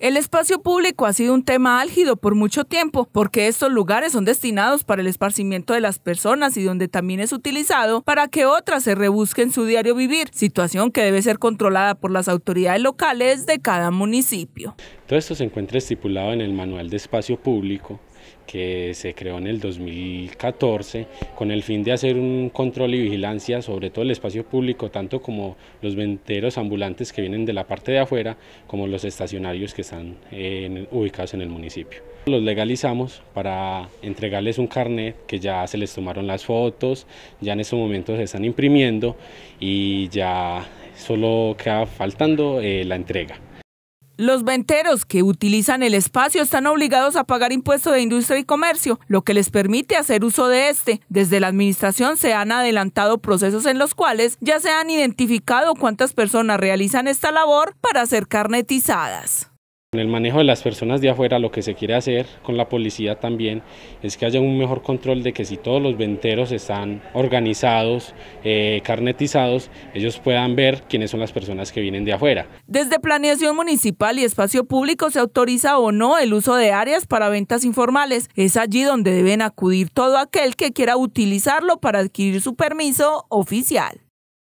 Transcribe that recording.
El espacio público ha sido un tema álgido por mucho tiempo, porque estos lugares son destinados para el esparcimiento de las personas y donde también es utilizado para que otras se rebusquen su diario vivir, situación que debe ser controlada por las autoridades locales de cada municipio. Todo esto se encuentra estipulado en el Manual de Espacio Público, que se creó en el 2014 con el fin de hacer un control y vigilancia sobre todo el espacio público, tanto como los venteros ambulantes que vienen de la parte de afuera, como los estacionarios que están eh, ubicados en el municipio. Los legalizamos para entregarles un carnet que ya se les tomaron las fotos, ya en estos momentos se están imprimiendo y ya solo queda faltando eh, la entrega. Los venteros que utilizan el espacio están obligados a pagar impuestos de industria y comercio, lo que les permite hacer uso de este. Desde la administración se han adelantado procesos en los cuales ya se han identificado cuántas personas realizan esta labor para ser carnetizadas. En el manejo de las personas de afuera lo que se quiere hacer con la policía también es que haya un mejor control de que si todos los venteros están organizados, eh, carnetizados, ellos puedan ver quiénes son las personas que vienen de afuera. Desde planeación municipal y espacio público se autoriza o no el uso de áreas para ventas informales. Es allí donde deben acudir todo aquel que quiera utilizarlo para adquirir su permiso oficial.